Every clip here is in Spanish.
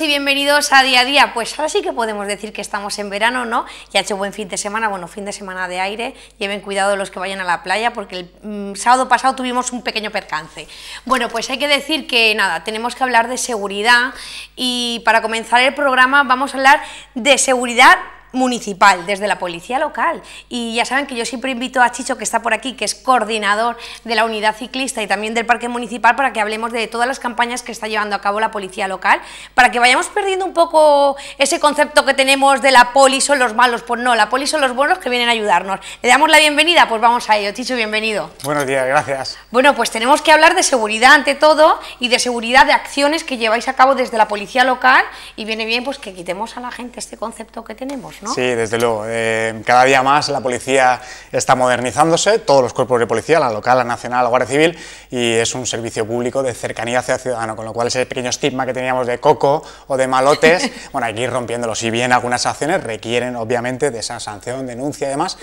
y bienvenidos a Día a Día. Pues ahora sí que podemos decir que estamos en verano, ¿no? Ya ha hecho buen fin de semana, bueno, fin de semana de aire. Lleven cuidado los que vayan a la playa porque el mm, sábado pasado tuvimos un pequeño percance. Bueno, pues hay que decir que nada, tenemos que hablar de seguridad y para comenzar el programa vamos a hablar de seguridad municipal, desde la policía local. Y ya saben que yo siempre invito a Chicho, que está por aquí, que es coordinador de la unidad ciclista y también del parque municipal, para que hablemos de todas las campañas que está llevando a cabo la policía local, para que vayamos perdiendo un poco ese concepto que tenemos de la poli son los malos. Pues no, la poli son los buenos que vienen a ayudarnos. ¿Le damos la bienvenida? Pues vamos a ello. Chicho, bienvenido. Buenos días, gracias. Bueno, pues tenemos que hablar de seguridad ante todo y de seguridad de acciones que lleváis a cabo desde la policía local y viene bien pues que quitemos a la gente este concepto que tenemos. Sí, desde luego. Eh, cada día más la policía está modernizándose, todos los cuerpos de policía, la local, la nacional, la Guardia Civil, y es un servicio público de cercanía hacia el ciudadano, con lo cual ese pequeño estigma que teníamos de coco o de malotes, bueno, hay que ir rompiéndolo. Si bien algunas acciones requieren, obviamente, de esa sanción, denuncia y demás,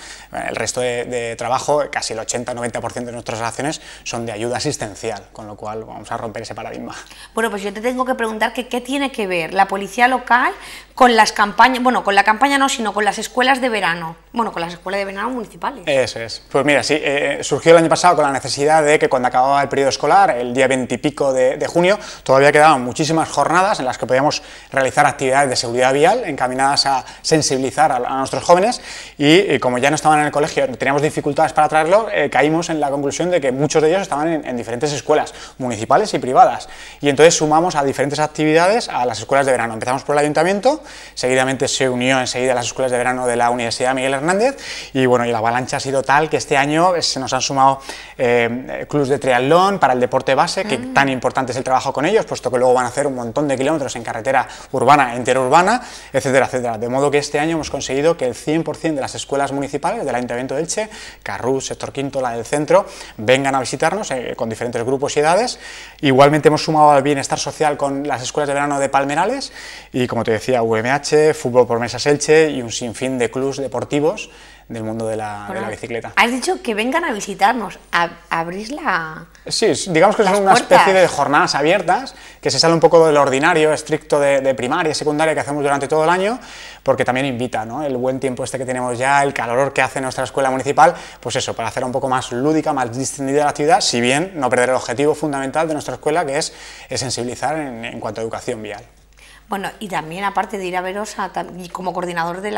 el resto de, trabajo, casi el 80-90% de nuestras acciones son de ayuda asistencial, con lo cual vamos a romper ese paradigma. Bueno, pues yo te tengo que preguntar que qué tiene que ver la policía local con las campañas, bueno, con la campaña no sino con las escuelas de verano. Bueno, con las escuelas de verano municipales. Eso es. Pues mira, sí, eh, surgió el año pasado con la necesidad de que cuando acababa el periodo escolar, el día 20 y pico de, junio, todavía quedaban muchísimas jornadas en las que podíamos realizar actividades de seguridad vial encaminadas a sensibilizar a, nuestros jóvenes y, como ya no estaban en el colegio, teníamos dificultades para traerlo, eh, caímos en la conclusión de que muchos de ellos estaban en, en diferentes escuelas municipales y privadas. Y entonces sumamos a diferentes actividades a las escuelas de verano. Empezamos por el ayuntamiento, seguidamente se unió enseguida la las escuelas de verano de la Universidad Miguel Hernández. Y bueno, y la avalancha ha sido tal que este año se nos han sumado eh, clubs de triatlón para el deporte base, que ah. tan importante es el trabajo con ellos, puesto que luego van a hacer un montón de kilómetros en carretera urbana, e interurbana, etcétera, etcétera. De modo que este año hemos conseguido que el 100% de las escuelas municipales del Ayuntamiento de Elche, ...Carrus, Sector Quinto, la del centro, vengan a visitarnos eh, con diferentes grupos y edades. Igualmente hemos sumado al bienestar social con las escuelas de verano de Palmerales y, como te decía, UMH, Fútbol por Mesas Elche y un sinfín de clubs deportivos del mundo de la, bicicleta. Has dicho que vengan a visitarnos, a, la... Sí, digamos que son una especie de jornadas abiertas, que se sale un poco del ordinario estricto de, primaria y secundaria que hacemos durante todo el año, porque también invita, ¿no? El buen tiempo este que tenemos ya, el calor que hace nuestra escuela municipal, pues eso, para hacer un poco más lúdica, más distendida la actividad, si bien no perder el objetivo fundamental de nuestra escuela, que es, sensibilizar en cuanto a educación vial. Bueno, y también aparte de ir a Verosa, como coordinador de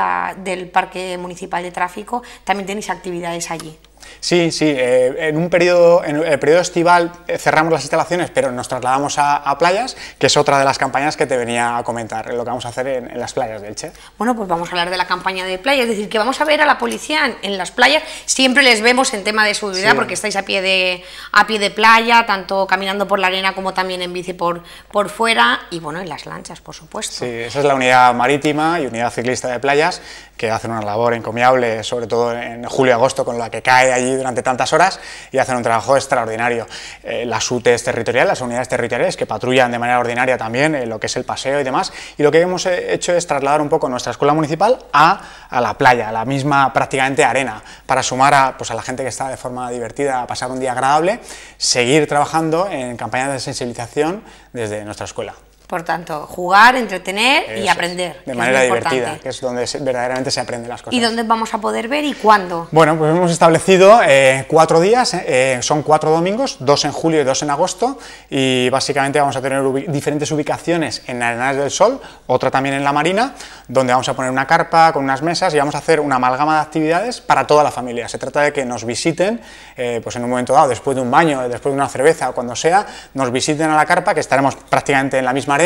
del Parque Municipal de Tráfico, también tenéis actividades allí. Sí, sí, eh, en un periodo, en el periodo estival eh, cerramos las instalaciones, pero nos trasladamos a, playas, que es otra de las campañas que te venía a comentar, lo que vamos a hacer en, las playas del Che. Bueno, pues vamos a hablar de la campaña de playas, es decir, que vamos a ver a la policía en, las playas, siempre les vemos en tema de seguridad, porque estáis a pie de, a pie de playa, tanto caminando por la arena como también en bici por, por fuera, y bueno, en las lanchas, por supuesto. Sí, esa es la unidad marítima y unidad ciclista de playas, que hacen una labor encomiable, sobre todo en julio-agosto, con la que cae ahí durante tantas horas y hacen un trabajo extraordinario. Eh, las UTEs territoriales, las unidades territoriales que patrullan de manera ordinaria también eh, lo que es el paseo y demás, y lo que hemos eh, hecho es trasladar un poco nuestra escuela municipal a, la playa, a la misma prácticamente arena, para sumar a, pues, a la gente que está de forma divertida a pasar un día agradable, seguir trabajando en campañas de sensibilización desde nuestra escuela. Por tanto, jugar, entretener y aprender. De manera divertida, que es donde verdaderamente se aprenden las cosas. ¿Y dónde vamos a poder ver y cuándo? Bueno, pues hemos establecido eh, cuatro días, eh, son cuatro domingos, dos en julio y dos en agosto, y básicamente vamos a tener diferentes ubicaciones en Arenales del Sol, otra también en la Marina, donde vamos a poner una carpa con unas mesas y vamos a hacer una amalgama de actividades para toda la familia. Se trata de que nos visiten, eh, pues en un momento dado, después de un baño, después de una cerveza o cuando sea, nos visiten a la carpa, que estaremos prácticamente en la misma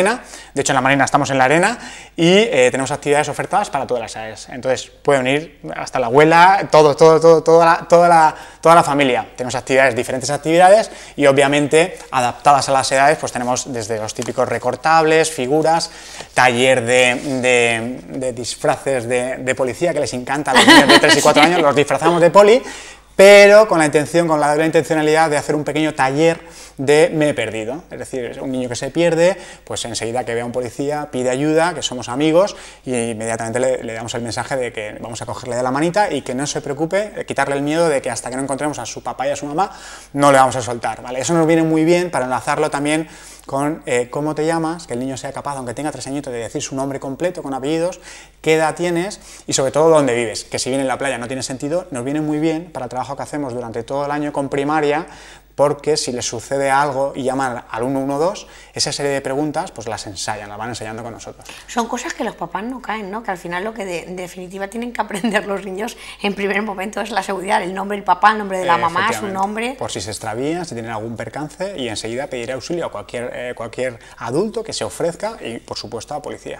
de hecho en la Marina estamos en la arena y eh, tenemos actividades ofertadas para todas las edades, entonces pueden ir hasta la abuela, todo, todo, todo, toda, la, toda, toda la familia, tenemos actividades, diferentes actividades y obviamente adaptadas a las edades pues tenemos desde los típicos recortables, figuras, taller de, disfraces de, policía que les encanta a los niños de 3 y 4 años, los disfrazamos de poli, pero con la intención, con la doble intencionalidad de hacer un pequeño taller de me he perdido. Es decir, un niño que se pierde, pues enseguida que vea a un policía, pide ayuda, que somos amigos, y inmediatamente le, damos el mensaje de que vamos a cogerle de la manita y que no se preocupe, eh, quitarle el miedo de que hasta que no encontremos a su papá y a su mamá, no le vamos a soltar. ¿vale? Eso nos viene muy bien para enlazarlo también con eh, cómo te llamas, que el niño sea capaz, aunque tenga tres añitos, de decir su nombre completo con apellidos, qué edad tienes y sobre todo dónde vives, que si viene en la playa no tiene sentido, nos viene muy bien para el trabajo que hacemos durante todo el año con primaria, porque si les sucede algo y llaman al 112, esa serie de preguntas pues las ensayan, las van ensayando con nosotros. Son cosas que los papás no caen, ¿no? que al final lo que en definitiva tienen que aprender los niños en primer momento es la seguridad, el nombre del papá, el nombre de la eh, mamá, su nombre. Por si se extravían, si tienen algún percance y enseguida pedir auxilio a cualquier, eh, cualquier adulto que se ofrezca y por supuesto a policía.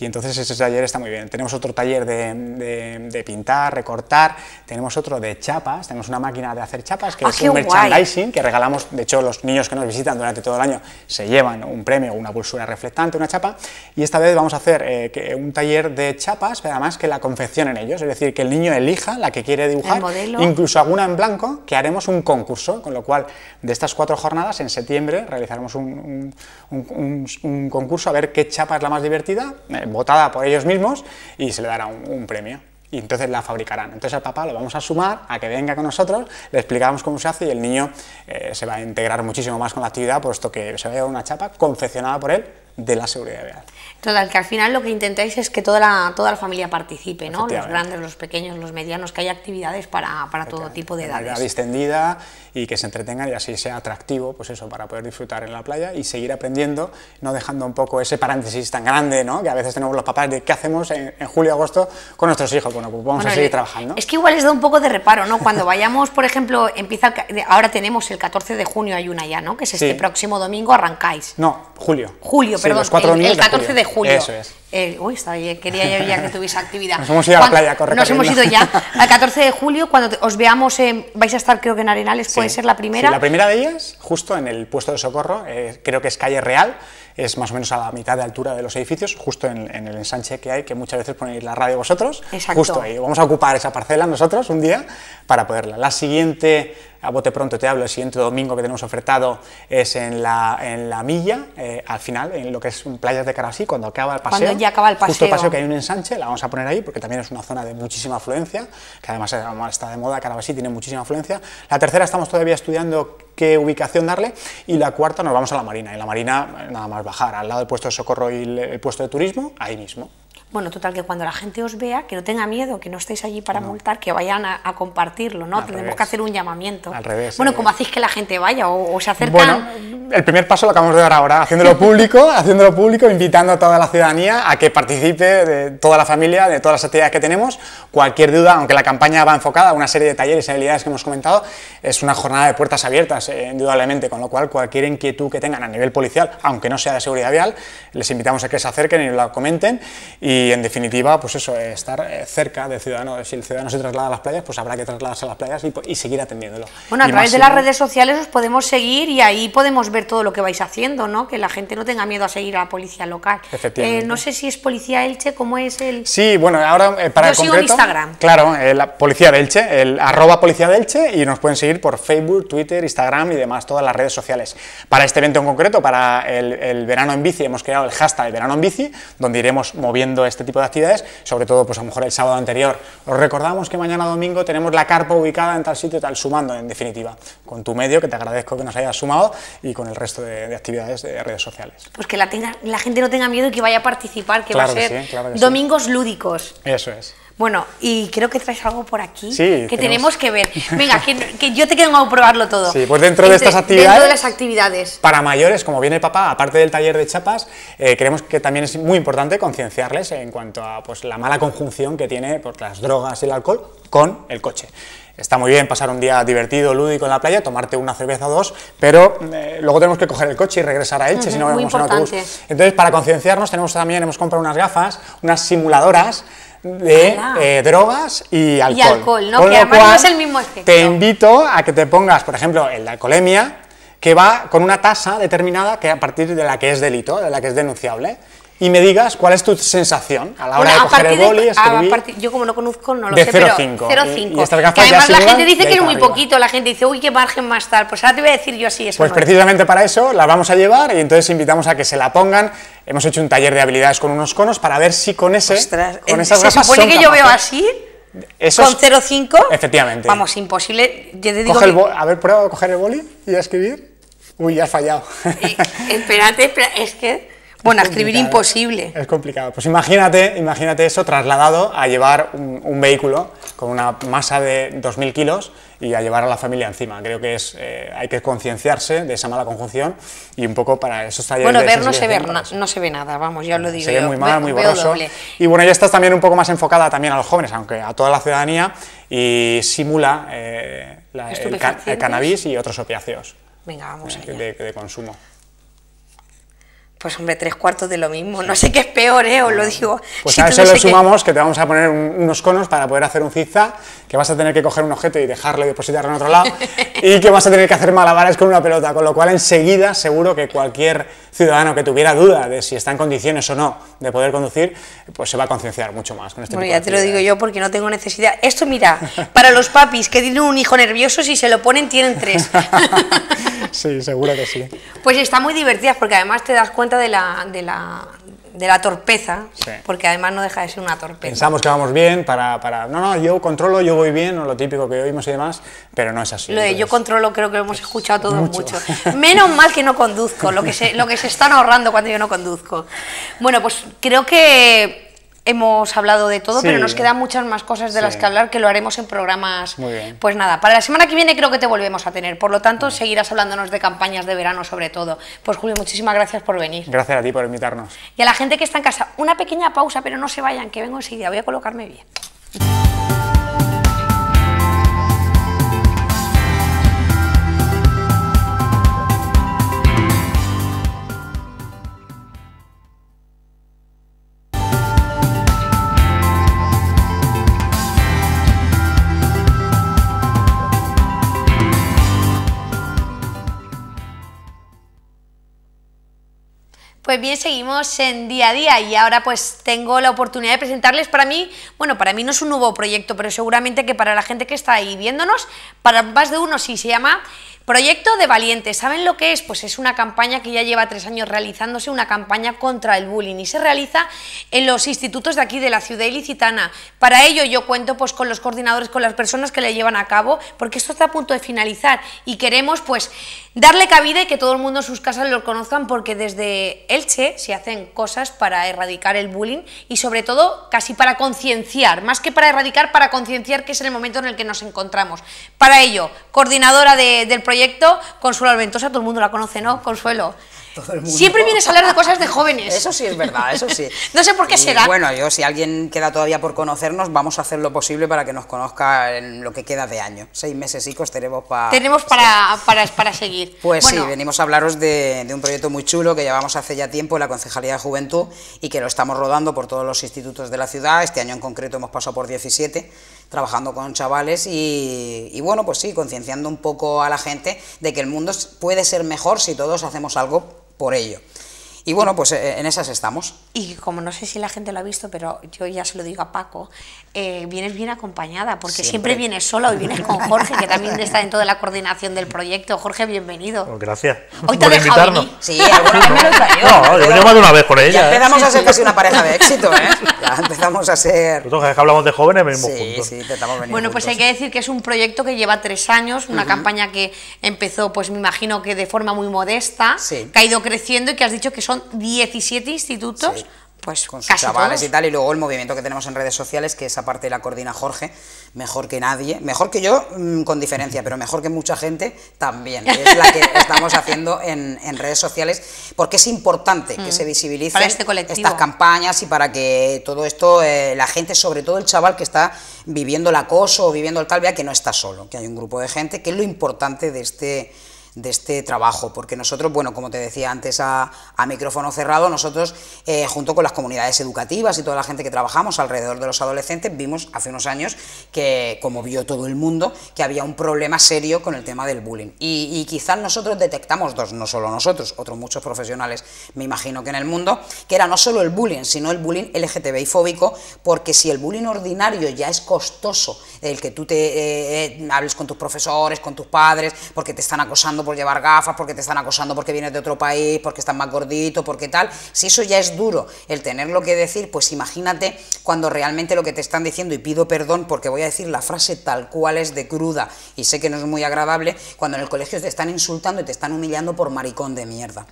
Y entonces ese taller está muy bien. Tenemos otro taller de, de, pintar, recortar, tenemos otro de chapas, tenemos una máquina de hacer chapas que ah, es un merchandising que regalamos, de hecho los niños que nos visitan durante todo el año se llevan un premio, una bolsura reflectante, una chapa, y esta vez vamos a hacer eh, un taller de chapas, pero además que la confeccionen ellos, es decir, que el niño elija la que quiere dibujar, incluso alguna en blanco, que haremos un concurso, con lo cual de estas cuatro jornadas en septiembre realizaremos un, concurso a ver qué chapa es la más divertida, eh, votada por ellos mismos, y se le dará un premio y entonces la fabricarán. Entonces al papá lo vamos a sumar a que venga con nosotros, le explicamos cómo se hace y el niño eh, se va a integrar muchísimo más con la actividad, puesto que se va a llevar una chapa confeccionada por él de la seguridad vial. Total, que al final lo que intentáis es que toda la, toda la familia participe, ¿no? Los grandes, los pequeños, los medianos, que haya actividades para, para todo tipo de edades. Edad distendida y que se entretengan y así sea atractivo, pues eso, para poder disfrutar en la playa y seguir aprendiendo, no dejando un poco ese paréntesis tan grande, ¿no? Que a veces tenemos los papás de qué hacemos en, julio, agosto con nuestros hijos, bueno, pues vamos a seguir trabajando. Es que igual les da un poco de reparo, ¿no? Cuando vayamos, por ejemplo, empieza, ahora tenemos el 14 de junio hay una ya, ¿no? Que es este próximo domingo arrancáis. No, julio. Julio, pero perdón. Los cuatro el, 14 de eso es. Eh, uy, eh, quería ya que tuviese actividad. Nos hemos ido a la playa, correcto. Nos hemos ido ya. Al 14 de julio, cuando os veamos, vais a estar creo que en Arenales, puede ser la primera. Sí, la primera de ellas, justo en el puesto de socorro, eh, creo que es calle Real, es más o menos a la mitad de altura de los edificios, justo en, el ensanche que hay, que muchas veces ponéis la radio vosotros. Exacto. Justo ahí. Vamos a ocupar esa parcela nosotros un día para poderla. La siguiente a bote pronto te hablo, el siguiente domingo que tenemos ofertado es en la, milla, al final, en lo que es playas de Carasí, cuando acaba el paseo acaba el paseo. Justo que hay un ensanche, la vamos a poner ahí porque también es una zona de muchísima afluencia, que además está de moda, Carabasí tiene muchísima afluencia. La tercera estamos todavía estudiando qué ubicación darle y la cuarta nos vamos a la marina. y la marina eh, nada más bajar, al lado del puesto de socorro y el puesto de turismo, ahí mismo. Bueno, total, que cuando la gente os vea, que no tenga miedo, que no estéis allí para multar, que vayan a, compartirlo, ¿no? Tenemos que hacer un llamamiento. Al revés. Bueno, eh. ¿cómo hacéis que la gente vaya o, se acerque? Bueno, el primer paso lo acabamos de dar ahora, haciéndolo público, haciéndolo público, invitando a toda la ciudadanía a que participe de toda la familia, de todas las actividades que tenemos. Cualquier duda, aunque la campaña va enfocada a una serie de talleres y habilidades que hemos comentado, es una jornada de puertas abiertas, eh, indudablemente, con lo cual cualquier inquietud que tengan a nivel policial, aunque no sea de seguridad vial, les invitamos a que se acerquen y lo comenten y y en definitiva, pues eso, eh, estar eh, cerca del ciudadano. Si el ciudadano se traslada a las playas, pues habrá que trasladarse a las playas y, seguir atendiéndolo. Bueno, a través de las redes sociales os podemos seguir y ahí podemos ver todo lo que vais haciendo, ¿no? Que la gente no tenga miedo a seguir a la policía local. Eh, Efectivamente. no sé si es policía Elche, ¿cómo es el...? Sí, bueno, ahora para el concreto, Instagram. Claro, la policía de Elche, el arroba policía Elche y nos pueden seguir por Facebook, Twitter, Instagram y demás, todas las redes sociales. Para este evento en concreto, para el, verano en bici, hemos creado el hashtag el verano en bici, donde iremos moviendo este tipo de actividades, sobre todo pues a lo mejor el sábado anterior. Os recordamos que mañana domingo tenemos la carpa ubicada en tal sitio tal, sumando en definitiva, con tu medio, que te agradezco que nos hayas sumado, y con el resto de, actividades de redes sociales. Pues que la, tenga, la gente no tenga miedo y que vaya a participar, que va a ser domingos lúdicos. Eso es. Bueno, y creo que traes algo por aquí que tenemos... que ver. Venga, que, yo te tengo que probarlo todo. Sí, pues dentro de estas actividades... Dentro de las actividades. Para mayores, como viene el papá, aparte del taller de chapas, eh, creemos que también es muy importante concienciarles en cuanto a pues, la mala conjunción que tiene pues, las drogas y el alcohol con el coche. Está muy bien pasar un día divertido, lúdico en la playa, tomarte una cerveza o dos, pero eh, luego tenemos que coger el coche y regresar a Elche, si no vemos un autobús. Entonces, para concienciarnos, tenemos también, hemos comprado unas gafas, unas simuladoras, de eh, drogas y alcohol. Y alcohol, ¿no? que es el mismo Te invito a que te pongas, por ejemplo, en la alcoholemia, que va con una tasa determinada que a partir de la que es delito, de la que es denunciable y me digas cuál es tu sensación a la hora de coger el boli, y escribir... yo como no conozco, no lo de sé, 0, pero 0,5. además la gente dice que es muy poquito, la gente dice, uy, qué margen más tal. Pues ahora te voy a decir yo así eso. Pues precisamente para eso la vamos a llevar y entonces invitamos a que se la pongan. Hemos hecho un taller de habilidades con unos conos para ver si con ese, Ostras, con esas ¿se gafas supone pues que yo veo así? ¿Con 0,5? Efectivamente. Vamos, imposible. Yo te digo a ver, prueba a coger el boli y a escribir. Uy, ya has fallado. Eh, espérate, es que... Bueno, escribir imposible. Es complicado. Pues imagínate, imagínate eso trasladado a llevar un, vehículo con una masa de 2.000 kilos y a llevar a la familia encima. Creo que es eh, hay que concienciarse de esa mala conjunción y un poco para esos talleres... Bueno, ver no se, ve, nada, vamos, ya lo digo Se ve muy mal, muy borroso. Y bueno, ya estás también un poco más enfocada también a los jóvenes, aunque a toda la ciudadanía, y simula eh, la, el, cannabis y otros opiáceos. Eh, de consumo. Pues hombre, tres cuartos de lo mismo. No sé qué es peor, ¿eh? Os lo digo. Pues a eso le sumamos que... te vamos a poner unos conos para poder hacer un zigzag, que vas a tener que coger un objeto y dejarlo y en otro lado, y que vas a tener que hacer malabares con una pelota, con lo cual enseguida seguro que cualquier ciudadano que tuviera duda de si está en condiciones o no de poder conducir, pues se va a concienciar mucho más con este Bueno, ya te lo digo yo porque no tengo necesidad. Esto, mira, para los papis que tienen un hijo nervioso, si se lo ponen, tienen tres. sí, seguro que sí. Pues está muy divertida porque además te das cuenta de la, de la, torpeza, porque además no deja de ser una torpeza. Pensamos que vamos bien para, No, no, yo controlo, yo voy bien, lo típico que oímos y demás, pero no es así. Lo de yo controlo creo que lo hemos pues, escuchado todos mucho. Menos mal que no conduzco, lo que, se, lo que se están ahorrando cuando yo no conduzco. Bueno, pues creo que hemos hablado de todo, pero nos quedan muchas más cosas de las que hablar que lo haremos en programas. Muy bien. Pues nada, para la semana que viene creo que te volvemos a tener, por lo tanto seguirás hablándonos de campañas de verano sobre todo. Pues Julio, muchísimas gracias por venir. Gracias a ti por invitarnos. Y a la gente que está en casa, una pequeña pausa, pero no se vayan, que vengo enseguida, voy a colocarme bien. Pues bien, seguimos en día a día y ahora pues tengo la oportunidad de presentarles para mí, bueno, para mí no es un nuevo proyecto, pero seguramente que para la gente que está ahí viéndonos, para más de uno sí se llama Proyecto de Valientes, ¿saben lo que es? Pues es una campaña que ya lleva tres años realizándose, una campaña contra el bullying y se realiza en los institutos de aquí de la ciudad ilicitana. Para ello yo cuento pues con los coordinadores, con las personas que le llevan a cabo, porque esto está a punto de finalizar y queremos pues darle cabida y que todo el mundo en sus casas lo conozcan porque desde Elche se hacen cosas para erradicar el bullying y sobre todo casi para concienciar, más que para erradicar, para concienciar que es el momento en el que nos encontramos. Para ello, coordinadora del proyecto proyecto, Consuelo Alventosa, todo el mundo la conoce, ¿no? Consuelo. Siempre vienes a hablar de cosas de jóvenes. Eso sí es verdad, eso sí. no sé por qué será. Bueno, yo si alguien queda todavía por conocernos, vamos a hacer lo posible para que nos conozca en lo que queda de año. Seis meses y costeremos tenemos para... Tenemos para, para, seguir. Pues sí, venimos a hablaros de, de, un proyecto muy chulo que llevamos hace ya tiempo en la Concejalía de Juventud y que lo estamos rodando por todos los institutos de la ciudad. Este año en concreto hemos pasado por 17 trabajando con chavales y, bueno, pues sí, concienciando un poco a la gente de que el mundo puede ser mejor si todos hacemos algo por ello. Y bueno, pues eh, en esas estamos. Y como no sé si la gente lo ha visto, pero yo ya se lo digo a Paco, eh, vienes bien acompañada, porque siempre. vienes sola, hoy vienes con Jorge, que también está dentro de la coordinación del proyecto. Jorge, bienvenido. Pues gracias. por invitarnos. Sí, alguna me No, yo una vez con ella. Ya ¿eh? empezamos a ser casi una pareja de éxito, ¿eh? empezamos a ser... Nosotros pues que hablamos de jóvenes venimos juntos. Bueno, pues hay que decir que es un proyecto que lleva tres años, una campaña que empezó, pues me imagino que de forma muy modesta, que ha ido creciendo y que has dicho que son 17 institutos pues con sus chavales y tal, y luego el movimiento que tenemos en redes sociales, que esa parte la coordina Jorge, mejor que nadie, mejor que yo mm, con diferencia, pero mejor que mucha gente también, es la que estamos haciendo en, redes sociales, porque es importante que mm. se visibilicen este estas campañas y para que todo esto, eh, la gente, sobre todo el chaval que está viviendo el acoso o viviendo el tal, vea que no está solo, que hay un grupo de gente, que es lo importante de este de este trabajo, porque nosotros, bueno, como te decía antes a, micrófono cerrado, nosotros, eh, junto con las comunidades educativas y toda la gente que trabajamos alrededor de los adolescentes, vimos hace unos años que, como vio todo el mundo, que había un problema serio con el tema del bullying. Y, quizás nosotros detectamos dos, no solo nosotros, otros muchos profesionales, me imagino que en el mundo, que era no solo el bullying, sino el bullying LGTBI fóbico, porque si el bullying ordinario ya es costoso, el que tú te eh, eh, hables con tus profesores, con tus padres, porque te están acosando por llevar gafas, porque te están acosando porque vienes de otro país, porque estás más gordito, porque tal, si eso ya es duro, el tenerlo que decir, pues imagínate cuando realmente lo que te están diciendo, y pido perdón porque voy a decir la frase tal cual es de cruda, y sé que no es muy agradable, cuando en el colegio te están insultando y te están humillando por maricón de mierda.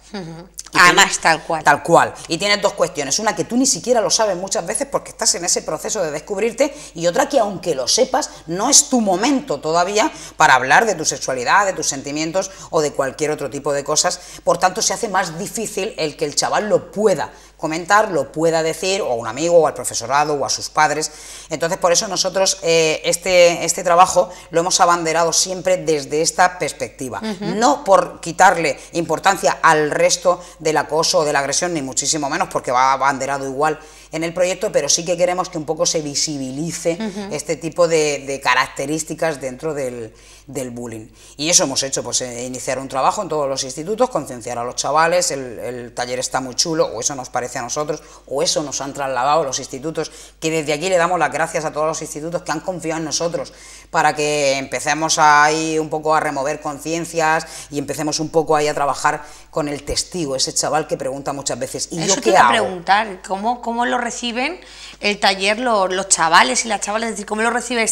Además, tal cual. Tal cual. Y tienes dos cuestiones, una que tú ni siquiera lo sabes muchas veces porque estás en ese proceso de descubrirte, y otra que aunque lo sepas, no es tu momento todavía para hablar de tu sexualidad, de tus sentimientos o de cualquier otro tipo de cosas. Por tanto, se hace más difícil el que el chaval lo pueda comentar, lo pueda decir, o a un amigo, o al profesorado, o a sus padres. Entonces, por eso nosotros eh, este, este trabajo lo hemos abanderado siempre desde esta perspectiva. No por quitarle importancia al resto del acoso o de la agresión, ni muchísimo menos, porque va abanderado igual en el proyecto, pero sí que queremos que un poco se visibilice este tipo de, características dentro del, bullying. Y eso hemos hecho, pues eh, iniciar un trabajo en todos los institutos, concienciar a los chavales, el, taller está muy chulo, o eso nos parece a nosotros, o eso nos han trasladado los institutos, que desde aquí le damos las gracias a todos los institutos que han confiado en nosotros para que empecemos ahí un poco a remover conciencias y empecemos un poco ahí a trabajar con el testigo, ese chaval que pregunta muchas veces, ¿y yo qué hago? preguntar, ¿cómo, cómo lo reciben el taller los chavales y las chavales? Es decir, ¿cómo lo recibe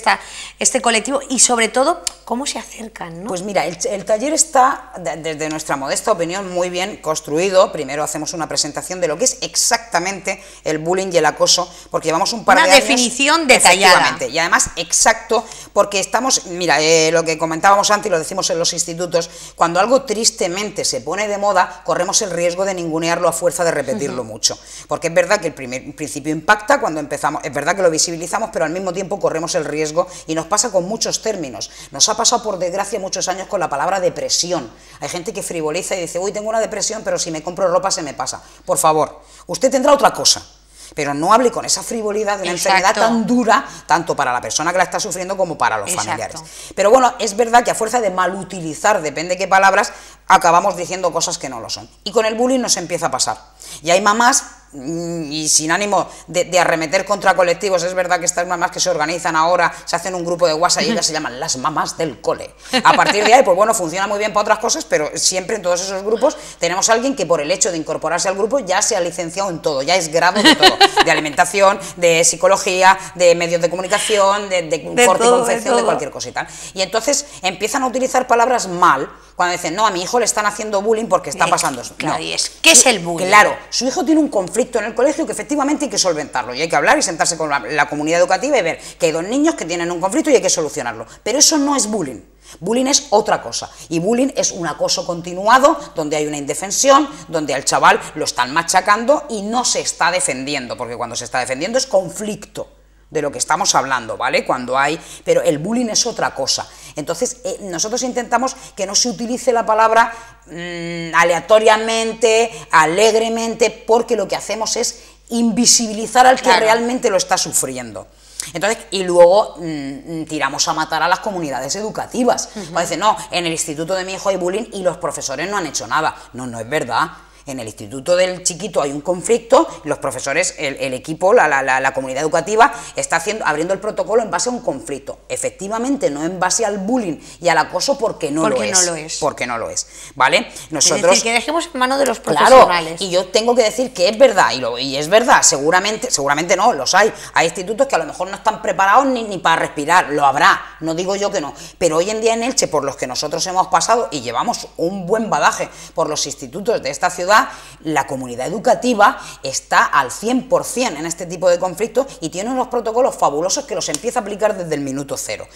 este colectivo? Y sobre todo, ¿cómo se acercan? Pues mira, el, taller está, desde nuestra modesta opinión, muy bien construido. Primero hacemos una presentación de lo que es exactamente el bullying y el acoso, porque llevamos un par de años... Una definición detallada. Y además exacto, porque estamos... Mira, eh, lo que comentábamos antes y lo decimos en los institutos, cuando algo tristemente se pone de moda, corremos el riesgo de ningunearlo a fuerza de repetirlo mucho. Porque es verdad que el primer, principio impacta cuando empezamos, es verdad que lo visibilizamos, pero al mismo tiempo corremos el riesgo y nos pasa con muchos términos. Nos ha pasado por desgracia muchos años con la palabra depresión. Hay gente que frivoliza y dice, uy, tengo una depresión, pero si me compro ropa se me pasa. Por favor, usted tendrá otra cosa pero no hable con esa frivolidad de una enfermedad tan dura, tanto para la persona que la está sufriendo como para los familiares. Pero bueno, es verdad que a fuerza de mal utilizar, depende qué palabras, acabamos diciendo cosas que no lo son. Y con el bullying nos empieza a pasar. Y hay mamás Mm, y sin ánimo de, arremeter contra colectivos, es verdad que estas mamás que se organizan ahora, se hacen un grupo de WhatsApp y ya se llaman las mamás del cole. A partir de ahí, pues bueno, funciona muy bien para otras cosas, pero siempre en todos esos grupos tenemos alguien que por el hecho de incorporarse al grupo ya se ha licenciado en todo, ya es grado de todo, de alimentación, de psicología, de medios de comunicación, de, de, de corte y confección, de, cualquier cosita. Y entonces empiezan a utilizar palabras mal cuando dicen, no, a mi hijo le están haciendo bullying porque está pasando eso. No. es, ¿qué es el bullying? Claro, su hijo tiene un conflicto en el colegio que efectivamente hay que solventarlo y hay que hablar y sentarse con la, la comunidad educativa y ver que hay dos niños que tienen un conflicto y hay que solucionarlo. Pero eso no es bullying. Bullying es otra cosa. Y bullying es un acoso continuado donde hay una indefensión, donde al chaval lo están machacando y no se está defendiendo, porque cuando se está defendiendo es conflicto de lo que estamos hablando, ¿vale? Cuando hay, pero el bullying es otra cosa. Entonces, eh, nosotros intentamos que no se utilice la palabra mm, aleatoriamente, alegremente, porque lo que hacemos es invisibilizar al que realmente lo está sufriendo. Entonces, y luego mm, tiramos a matar a las comunidades educativas. Uh no, en el instituto de mi hijo hay bullying y los profesores no han hecho nada. No, no es verdad en el instituto del chiquito hay un conflicto, los profesores, el, equipo, la, comunidad educativa está haciendo, abriendo el protocolo en base a un conflicto. Efectivamente, no en base al bullying y al acoso porque no, lo, es, Porque no lo es. ¿Vale? Nosotros. Es que dejemos en manos de los profesionales. Claro, y yo tengo que decir que es verdad, y, es verdad, seguramente, seguramente no, los hay. Hay institutos que a lo mejor no están preparados ni para respirar, lo habrá, no digo yo que no. Pero hoy en día en Elche, por los que nosotros hemos pasado y llevamos un buen badaje por los institutos de esta ciudad, la comunidad educativa está al 100% en este tipo de conflictos y tiene unos protocolos fabulosos que los empieza a aplicar desde el minuto cero,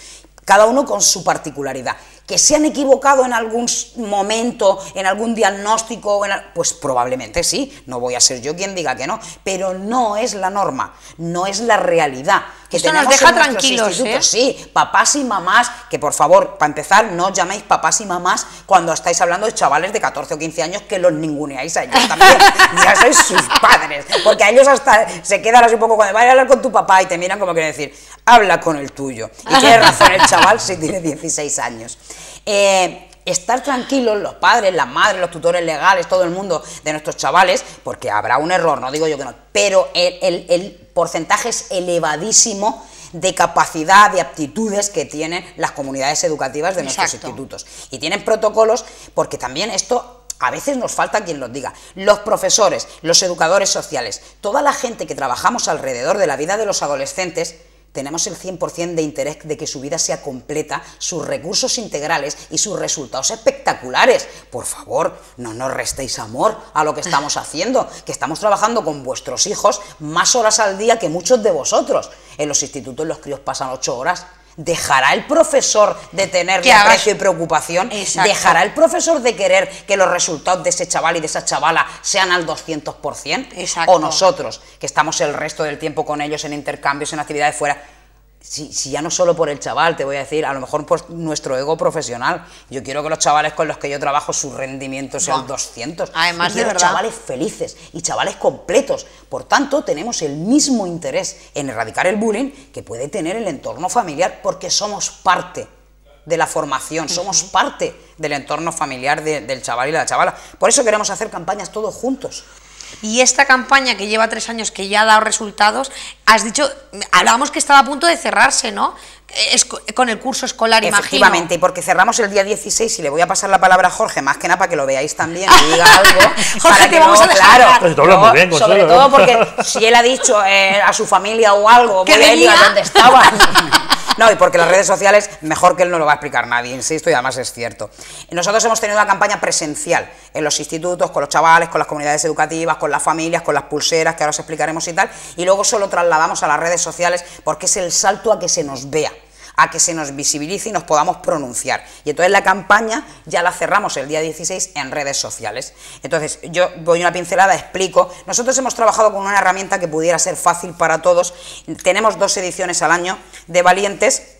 cada uno con su particularidad que se han equivocado en algún momento, en algún diagnóstico, pues probablemente sí, no voy a ser yo quien diga que no, pero no es la norma, no es la realidad. Que Esto nos deja tranquilos, ¿eh? Sí, papás y mamás, que por favor, para empezar, no llaméis papás y mamás cuando estáis hablando de chavales de 14 o 15 años que los ninguneáis a ellos también, ya sois sus padres, porque a ellos hasta se quedan así un poco cuando vais a hablar con tu papá y te miran como quieren decir, habla con el tuyo. Y tiene razón el chaval si tiene 16 años. Eh, estar tranquilos los padres, las madres, los tutores legales, todo el mundo de nuestros chavales, porque habrá un error, no digo yo que no, pero el, porcentaje es elevadísimo de capacidad, de aptitudes que tienen las comunidades educativas de nuestros institutos. Y tienen protocolos porque también esto a veces nos falta quien los diga. Los profesores, los educadores sociales, toda la gente que trabajamos alrededor de la vida de los adolescentes, tenemos el 100% de interés de que su vida sea completa, sus recursos integrales y sus resultados espectaculares. Por favor, no nos restéis amor a lo que estamos haciendo, que estamos trabajando con vuestros hijos más horas al día que muchos de vosotros. En los institutos los críos pasan 8 horas ¿Dejará el profesor de tener aprecio y preocupación? ¿Dejará el profesor de querer que los resultados de ese chaval y de esa chavala sean al 200%? O nosotros, que estamos el resto del tiempo con ellos en intercambios, en actividades fuera, si, ya no solo por el chaval, te voy a decir, a lo mejor por pues, nuestro ego profesional. Yo quiero que los chavales con los que yo trabajo su rendimiento sea el 200. Además, de chavales felices y chavales completos. Por tanto, tenemos el mismo interés en erradicar el bullying que puede tener el entorno familiar porque somos parte de la formación, somos parte del entorno familiar del chaval y la chavala. Por eso queremos hacer campañas todos juntos. Y esta campaña que lleva tres años, que ya ha dado resultados, has dicho, hablábamos que estaba a punto de cerrarse, ¿no? con el curso escolar, Efectivamente, y porque cerramos el día 16 y le voy a pasar la palabra a Jorge, más que nada para que lo veáis también, que diga algo. Jorge, te vamos a dejar. Claro, Sobre todo porque si él ha dicho eh, a su familia o algo, que diga dónde estaba. No, y porque las redes sociales, mejor que él no lo va a explicar nadie, insisto, y además es cierto. Nosotros hemos tenido una campaña presencial en los institutos, con los chavales, con las comunidades educativas, con las familias, con las pulseras, que ahora os explicaremos y tal, y luego solo trasladamos a las redes sociales porque es el salto a que se nos vea a que se nos visibilice y nos podamos pronunciar. Y entonces la campaña ya la cerramos el día 16 en redes sociales. Entonces yo voy una pincelada, explico. Nosotros hemos trabajado con una herramienta que pudiera ser fácil para todos. Tenemos dos ediciones al año de Valientes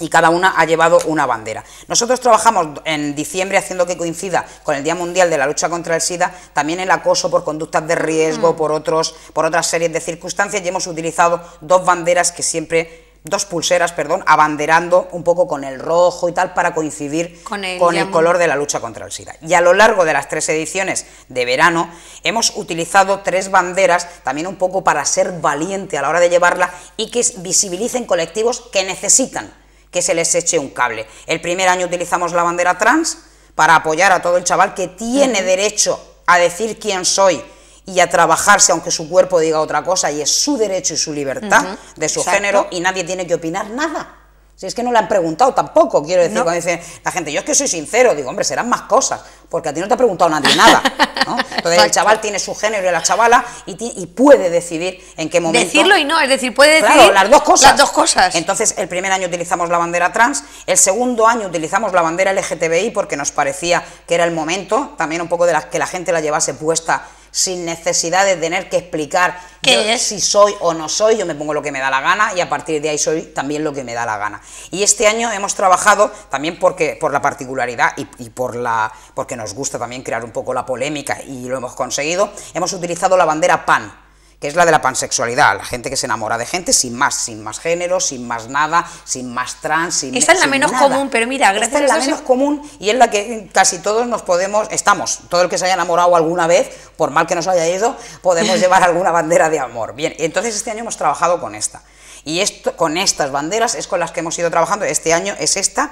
y cada una ha llevado una bandera. Nosotros trabajamos en diciembre haciendo que coincida con el Día Mundial de la Lucha contra el SIDA, también el acoso por conductas de riesgo, mm. por, otros, por otras series de circunstancias y hemos utilizado dos banderas que siempre dos pulseras, perdón, abanderando un poco con el rojo y tal para coincidir con el, color de la lucha contra el SIDA. Y a lo largo de las tres ediciones de verano hemos utilizado tres banderas también un poco para ser valiente a la hora de llevarla y que visibilicen colectivos que necesitan que se les eche un cable. El primer año utilizamos la bandera trans para apoyar a todo el chaval que tiene derecho a decir quién soy y a trabajarse aunque su cuerpo diga otra cosa y es su derecho y su libertad de su género y nadie tiene que opinar nada. Si es que no le han preguntado tampoco, quiero decir, cuando dicen... la gente, yo es que soy sincero, digo, hombre, serán más cosas, porque a ti no te ha preguntado nadie nada. Entonces el chaval tiene su género y la chavala y, puede decidir en qué momento. Decirlo y no, es decir, puede decir... las dos cosas. Las dos cosas. Entonces el primer año utilizamos la bandera trans, el segundo año utilizamos la bandera LGTBI porque nos parecía que era el momento, también un poco de las que la gente la llevase puesta sin necesidad de tener que explicar ¿Qué es? si soy o no soy, yo me pongo lo que me da la gana y a partir de ahí soy también lo que me da la gana. Y este año hemos trabajado también porque, por la particularidad y, y por la, porque nos gusta también crear un poco la polémica y lo hemos conseguido, hemos utilizado la bandera PAN, que es la de la pansexualidad, la gente que se enamora de gente sin más, sin más género, sin más nada, sin más trans, sin Esta es la menos común, pero mira, gracias Esta es la menos común y es la que casi todos nos podemos, estamos, todo el que se haya enamorado alguna vez, por mal que nos haya ido, podemos llevar alguna bandera de amor. Bien, entonces este año hemos trabajado con esta. Y esto, con estas banderas es con las que hemos ido trabajando. Este año es esta,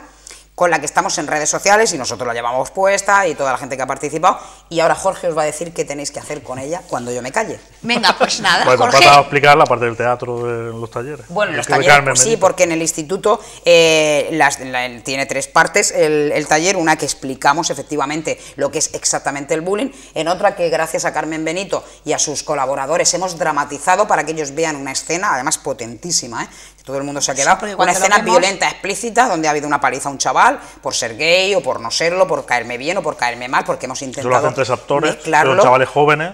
con la que estamos en redes sociales y nosotros la llevamos puesta y toda la gente que ha participado. Y ahora Jorge os va a decir qué tenéis que hacer con ella cuando yo me calle. Venga, pues nada. Bueno, pues Jorge. a explicar la parte del teatro de los talleres. Bueno, los talleres, pues sí, porque en el instituto eh, tiene tres partes el, taller, una que explicamos efectivamente lo que es exactamente el bullying, en otra que gracias a Carmen Benito y a sus colaboradores hemos dramatizado para que ellos vean una escena, además potentísima, ¿eh? todo el mundo se ha quedado. con escenas violentas, explícitas, donde ha habido una paliza a un chaval por ser gay o por no serlo, por caerme bien o por caerme mal, porque hemos intentado. los tres actores, los chavales jóvenes.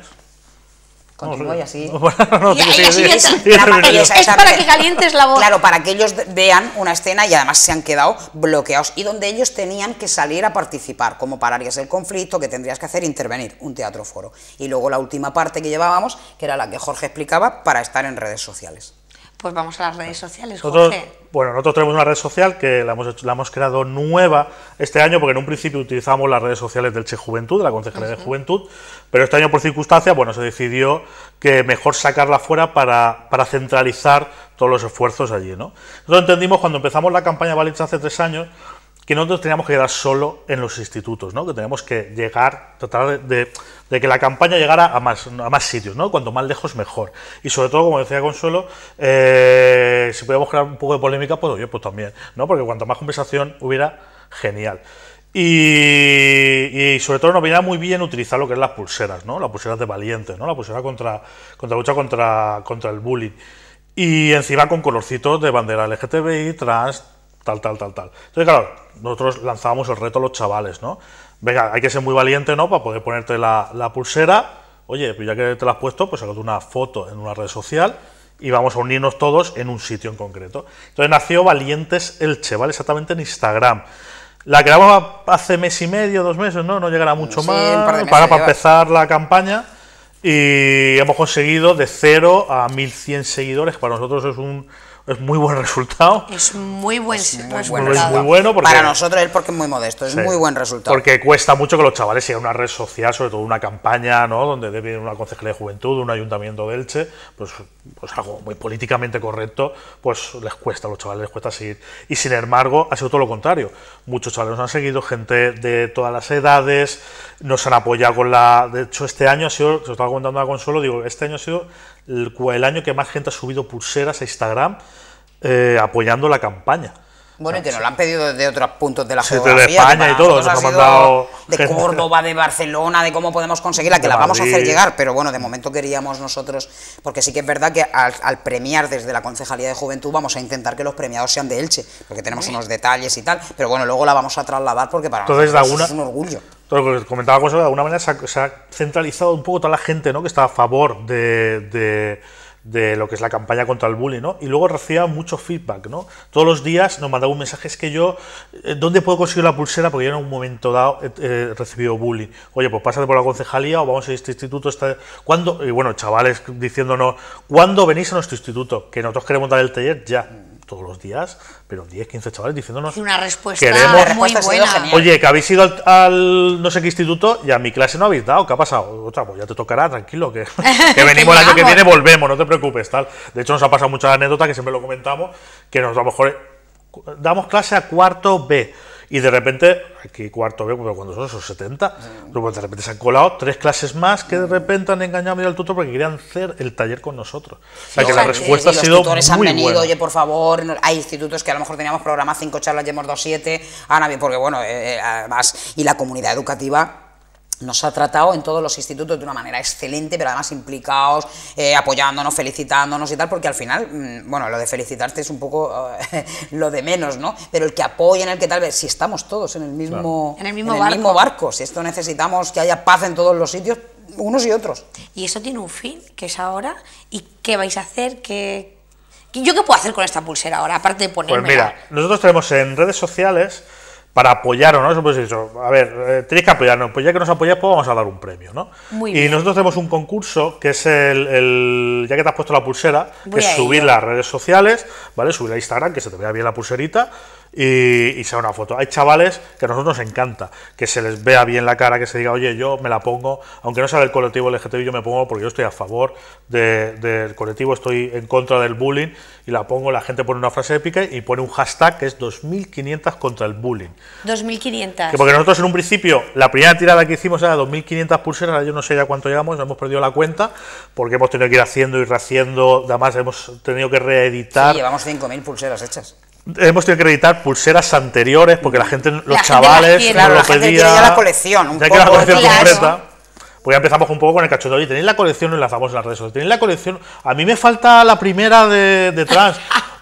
y así. Es para que calientes la voz. Claro, para que ellos vean una escena y además se han quedado bloqueados y donde ellos tenían que salir a participar, como pararías el conflicto, que tendrías que hacer intervenir, un teatro foro. Y luego la última parte que llevábamos, que era la que Jorge explicaba, para estar en redes sociales. Pues vamos a las redes sociales, Bueno, nosotros tenemos una red social que la hemos, la creado nueva este año, porque en un principio utilizábamos las redes sociales del Che Juventud, de la Concejalía de Juventud, pero este año por circunstancias, bueno, se decidió que mejor sacarla fuera para, centralizar todos los esfuerzos allí, ¿no? Nosotros entendimos cuando empezamos la campaña Valencia hace tres años, que no teníamos que quedar solo en los institutos, ¿no? que teníamos que llegar, tratar de, que la campaña llegara a más, sitios, ¿no? cuanto más lejos mejor. Y sobre todo, como decía Consuelo, eh, si pudiéramos crear un poco de polémica, pues yo, pues también, ¿no? porque cuanto más conversación hubiera, genial. Y, sobre todo nos venía muy bien utilizar lo que es las pulseras, ¿no? Las pulseras de valiente, ¿no? La pulsera contra, la lucha contra, contra el bullying. Y encima con colorcitos de bandera LGTBI, trans, tal, tal, tal, tal. Entonces, claro, nosotros lanzábamos el reto a los chavales, ¿no? Venga, hay que ser muy valiente, ¿no? Para poder ponerte la, pulsera. Oye, pues ya que te la has puesto, pues hagamos una foto en una red social y vamos a unirnos todos en un sitio en concreto. Entonces nació Valientes Elche, ¿vale? Exactamente en Instagram. La creamos hace mes y medio, dos meses, ¿no? No llegará mucho más para, para empezar la campaña y hemos conseguido de 0 a 1100 seguidores. Para nosotros es un, es muy buen resultado. Es muy buen, es muy bueno Para nosotros es porque es muy modesto, es muy buen resultado. Porque cuesta mucho que los chavales sigan una red social, sobre todo una campaña, ¿no? Donde debe ir una concejalía de juventud, un ayuntamiento de Elche, pues, pues algo muy políticamente correcto, pues les cuesta a los chavales, les cuesta seguir. Y sin embargo, ha sido todo lo contrario. Muchos chavales nos han seguido, gente de todas las edades, nos han apoyado con la... De hecho, este año ha sido, se lo estaba comentando a Consuelo, digo, este año ha sido el, año que más gente ha subido pulseras a Instagram eh, apoyando la campaña. Bueno, y que nos lo han pedido desde otros puntos de la De España y De Córdoba, de Barcelona, de cómo podemos conseguirla, que la vamos a hacer llegar, pero bueno, de momento queríamos nosotros, porque sí que es verdad que al, premiar desde la Concejalía de Juventud vamos a intentar que los premiados sean de Elche, porque tenemos unos detalles y tal, pero bueno, luego la vamos a trasladar porque para nosotros es un orgullo. Todo lo que comentaba José, de alguna manera se ha, centralizado un poco toda la gente ¿no? que está a favor de, lo que es la campaña contra el bullying, ¿no? Y luego recibía mucho feedback, ¿no? Todos los días nos mandaba un mensaje, es que yo, eh, ¿dónde puedo conseguir la pulsera? Porque yo en un momento dado he recibido bullying. Oye, pues pásate por la concejalía o vamos a este instituto. Este... ¿Cuándo? Y bueno, chavales diciéndonos, ¿cuándo venís a nuestro instituto? Que nosotros queremos dar el taller ya todos los días, pero 10, 15 chavales diciéndonos... Una respuesta muy buena. Oye, que habéis ido al, no sé qué instituto y a mi clase no habéis dado, ¿qué ha pasado? Otra, pues ya te tocará, tranquilo, que, que venimos el año que viene, volvemos, no te preocupes, tal. De hecho, nos ha pasado mucha anécdota, que siempre lo comentamos, que nos a lo mejor damos clase a cuarto B y de repente, aquí cuarto B, cuando son esos 70, ah. de repente se han colado tres clases más que de mm. repente han engañado al tutor porque querían hacer el taller con nosotros. o sea, que la respuesta ha sido. Los tutores han venido, oye, por favor, hay institutos que a lo mejor teníamos programado cinco charlas, hemos dado siete, a nadie porque bueno, eh, eh, además, y la comunidad educativa nos ha tratado en todos los institutos de una manera excelente, pero además implicados, eh, apoyándonos, felicitándonos y tal, porque al final, mm, bueno, lo de felicitarte es un poco eh, lo de menos, ¿no? Pero el que apoya, en el que tal vez, si estamos todos en el mismo, en el mismo, barco. si esto necesitamos que haya paz en todos los sitios, unos y otros. Y eso tiene un fin, que es ahora, y qué vais a hacer, que ¿Yo qué puedo hacer con esta pulsera ahora, aparte de ponerme? Pues mira, nosotros tenemos en redes sociales para o ¿no? Eso, pues eso, a ver, eh, tenéis que apoyarnos, pues ya que nos apoyáis, pues vamos a dar un premio, ¿no? y nosotros tenemos un concurso que es el, ya que te has puesto la pulsera, que es subir las redes sociales, ¿vale? subir a Instagram, que se te vea bien la pulserita, y, se sea una foto. Hay chavales que a nosotros nos encanta que se les vea bien la cara, que se diga, oye, yo me la pongo, aunque no sea del colectivo LGTBI, yo me pongo porque yo estoy a favor del colectivo, estoy en contra del bullying y la pongo, la gente pone una frase épica y pone un hashtag que es 2500 contra el bullying. 2500. porque nosotros en un principio, la primera tirada que hicimos era 2500 pulseras, yo no sé ya cuánto llevamos, hemos perdido la cuenta porque hemos tenido que ir haciendo y rehaciendo, además hemos tenido que reeditar. llevamos 5000 pulseras hechas hemos tenido que editar pulseras anteriores porque la gente, los chavales, no lo la pedía. la colección, ya que la colección completa. Pues ya empezamos un poco con el cachorrito. tenéis la colección, en las redes sociales. Tenéis la colección. A mí me falta la primera de,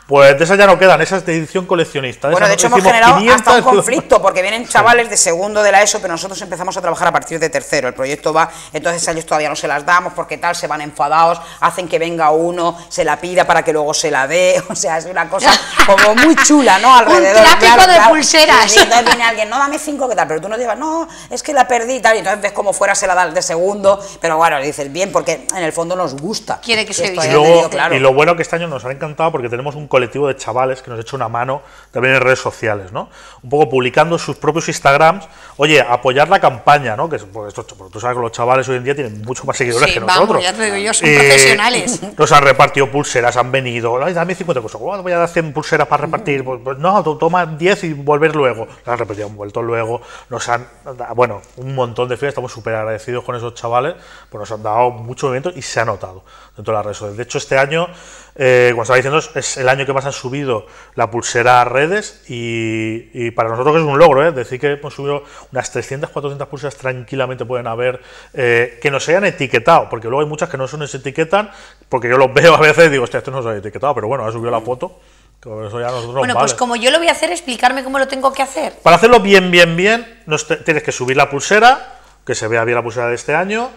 Pues de esas ya no quedan, esas de edición coleccionista. bueno, de hecho hemos generado hasta un conflicto, porque vienen chavales de segundo de la ESO, pero nosotros empezamos a trabajar a partir de tercero. El proyecto va, entonces a ellos todavía no se las damos, porque tal, se van enfadados, hacen que venga uno, se la pida para que luego se la dé. O sea, es una cosa como muy chula, ¿no? Alrededor. Un tráfico de pulseras. entonces viene alguien, no, dame cinco, ¿qué tal? Pero tú no llevas, no, es que la perdí y tal. Y entonces ves como fuera se la da de segundo, pero bueno, le dices bien, porque en el fondo nos gusta. Quiere que se y, claro. y lo bueno que este año nos ha encantado porque tenemos un colectivo de chavales que nos echa una mano también en redes sociales, ¿no? Un poco publicando sus propios Instagrams, oye, apoyar la campaña, ¿no? Que por pues, esto, pues, tú sabes que los chavales hoy en día tienen mucho más seguidores que nosotros. son eh, profesionales. Nos han repartido pulseras, han venido, Ay, dame 50 cosas, voy a dar 100 pulseras para repartir, pues, pues no, toma 10 y volver luego. Las han vuelto luego, nos han, bueno, un montón de fiestas, estamos súper agradecidos con esos chavales, pues nos han dado mucho movimiento y se ha notado dentro de las redes sociales. De hecho, este año, cuando eh, como estaba diciendo, es el año que más han subido la pulsera a redes y, para nosotros es un logro, es ¿eh? decir que hemos subido unas 300, 400 pulseras tranquilamente pueden haber eh, que nos hayan etiquetado, porque luego hay muchas que no se nos etiquetan, porque yo los veo a veces digo, este esto no se ha etiquetado, pero bueno, ha subido la foto. bueno, pues como yo lo voy a hacer, explicarme cómo lo tengo que hacer. Para hacerlo bien, bien, bien, nos tienes que subir la pulsera, que se vea bien la pulsera de este año,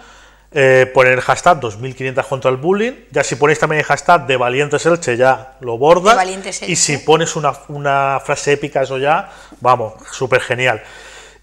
eh, poner el hashtag 2500 contra el bullying. Ya si ponéis también el hashtag de Valientes Elche, ya lo bordas. Y si pones una, frase épica, eso ya, vamos, súper genial.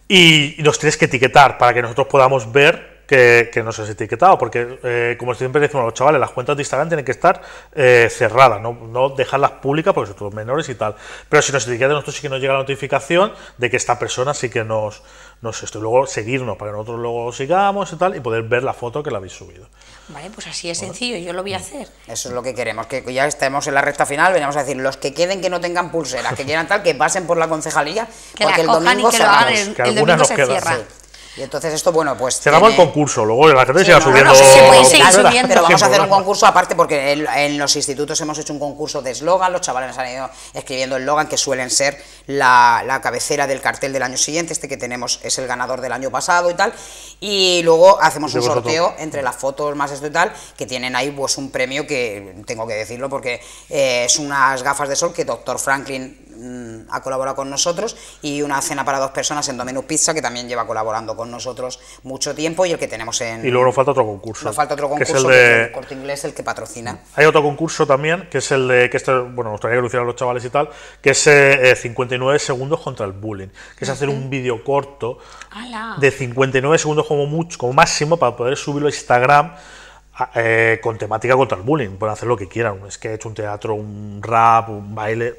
Y, y nos tienes que etiquetar para que nosotros podamos ver que, nos has etiquetado, porque eh, como siempre decimos los chavales, las cuentas de Instagram tienen que estar eh, cerradas, no, dejarlas públicas porque son todos menores y tal. Pero si nos etiquetan, nosotros sí que nos llega la notificación de que esta persona sí que nos, nos luego seguirnos para que nosotros luego sigamos y tal y poder ver la foto que la habéis subido. Vale, pues así es sencillo, yo lo voy a mm. hacer. Eso es lo que queremos, que ya estemos en la recta final, veníamos a decir, los que queden que no tengan pulseras, que quieran tal, que pasen por la concejalía, que porque el domingo se lo hagan, que se cierra. Y entonces esto, bueno, pues... se el concurso, luego la gente se subiendo... Pero vamos a hacer un concurso aparte porque en, los institutos hemos hecho un concurso de eslogan, los chavales han ido escribiendo el eslogan que suelen ser la, la, cabecera del cartel del año siguiente, este que tenemos es el ganador del año pasado y tal, y luego hacemos un sorteo entre las fotos más esto y tal, que tienen ahí pues un premio que, tengo que decirlo porque eh, es unas gafas de sol que Dr. Franklin Mm, ha colaborado con nosotros y una cena para dos personas en Dominus Pizza que también lleva colaborando con nosotros mucho tiempo y el que tenemos en... Y luego nos falta otro concurso. Nos falta otro concurso que es el, de... el Inglés, el que patrocina. Hay otro concurso también, que es el de, que esto, bueno, nos traía que lo los chavales y tal, que es 59 eh, eh, segundos contra el bullying, que es hacer un vídeo corto de 59 segundos como, mucho, como máximo para poder subirlo a Instagram. Eh, con temática contra el bullying, pueden hacer lo que quieran, es que un teatro, un rap, un baile,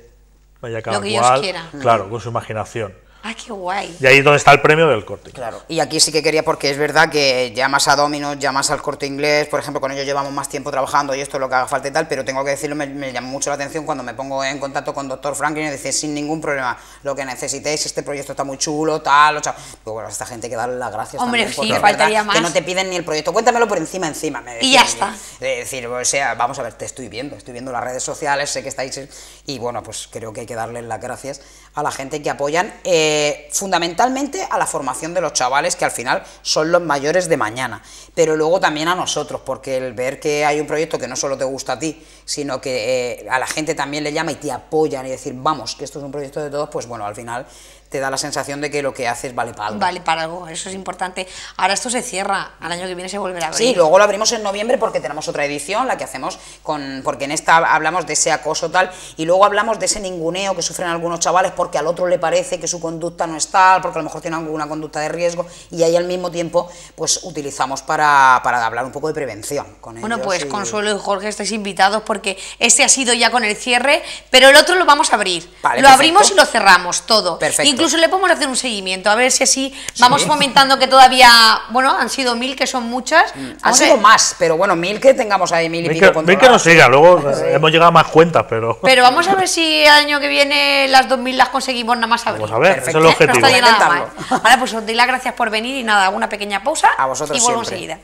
vaya cada lo que cual, ellos claro, con su imaginación. ¡Ah, qué Y ahí es donde está el premio del corte. Claro, y aquí sí que quería, porque es verdad que llamas a Domino's, llamas al corte inglés, por ejemplo, con ellos llevamos más tiempo trabajando y esto es lo que haga falta y tal, pero tengo que decirlo, me, llama mucho la atención cuando me pongo en contacto con Doctor Franklin y dice, sin ningún problema, lo que necesitéis, este proyecto está muy chulo, tal, o chao bueno, a esta gente hay que darle las gracias. Hombre, faltaría Que no te piden ni el proyecto, cuéntamelo por encima, encima. y ya está. Es decir, sea, vamos a ver, te estoy viendo, estoy viendo las redes sociales, sé que estáis. Y bueno, pues creo que hay que darle las gracias a la gente que apoyan eh, fundamentalmente a la formación de los chavales que al final son los mayores de mañana, pero luego también a nosotros, porque el ver que hay un proyecto que no solo te gusta a ti, sino que eh, a la gente también le llama y te apoyan y decir, vamos, que esto es un proyecto de todos, pues bueno, al final te da la sensación de que lo que haces vale para algo. Vale para algo, eso es importante. Ahora esto se cierra, al año que viene se volverá a abrir. Sí, luego lo abrimos en noviembre porque tenemos otra edición, la que hacemos con, porque en esta hablamos de ese acoso tal, y luego hablamos de ese ninguneo que sufren algunos chavales porque al otro le parece que su conducta no es tal, porque a lo mejor tiene alguna conducta de riesgo, y ahí al mismo tiempo pues utilizamos para, hablar un poco de prevención. Con bueno, pues Consuelo y Jorge estáis invitados porque este ha sido ya con el cierre, pero el otro lo vamos a abrir. lo abrimos y lo cerramos todo. Perfecto. Incluso le podemos hacer un seguimiento, a ver si así vamos fomentando que todavía, bueno, han sido mil, que son muchas. Mm. Han sido más, pero bueno, mil que tengamos ahí, mil y mil pico. Que, que no siga, luego eh, hemos llegado a más cuentas, pero... Pero vamos a ver si el año que viene las dos mil las conseguimos nada más ver. Vamos a ver, es el objetivo. No Ahora pues os doy las gracias por venir y nada, una pequeña pausa a y vuelvo enseguida.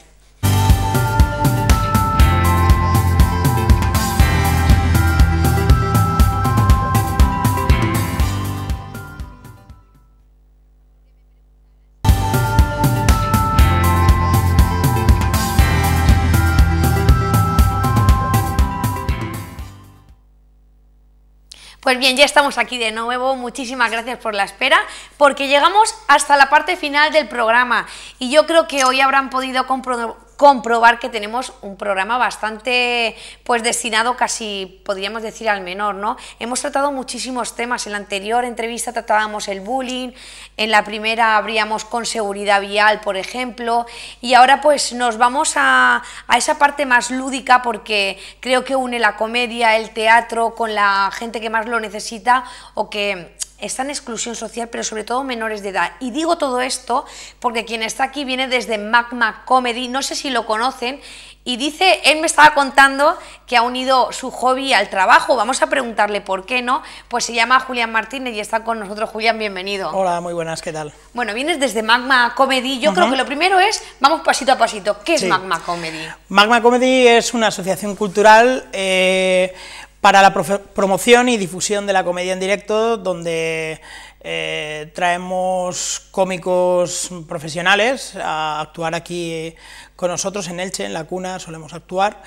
Pues bien, ya estamos aquí de nuevo. Muchísimas gracias por la espera, porque llegamos hasta la parte final del programa y yo creo que hoy habrán podido comprobar, comprobar que tenemos un programa bastante pues destinado casi podríamos decir al menor, ¿no? Hemos tratado muchísimos temas, en la anterior entrevista tratábamos el bullying, en la primera habríamos con seguridad vial, por ejemplo, y ahora pues nos vamos a, a esa parte más lúdica porque creo que une la comedia, el teatro con la gente que más lo necesita o que está en exclusión social, pero sobre todo menores de edad. Y digo todo esto porque quien está aquí viene desde Magma Comedy, no sé si lo conocen, y dice, él me estaba contando que ha unido su hobby al trabajo, vamos a preguntarle por qué no, pues se llama Julián Martínez y está con nosotros. Julián, bienvenido. Hola, muy buenas, ¿qué tal? Bueno, vienes desde Magma Comedy, yo creo que lo primero es, vamos pasito a pasito, ¿qué es Magma Comedy? Magma Comedy es una asociación cultural... Eh, para la promoción y difusión de la comedia en directo, donde eh, traemos cómicos profesionales a actuar aquí con nosotros en Elche, en la cuna solemos actuar.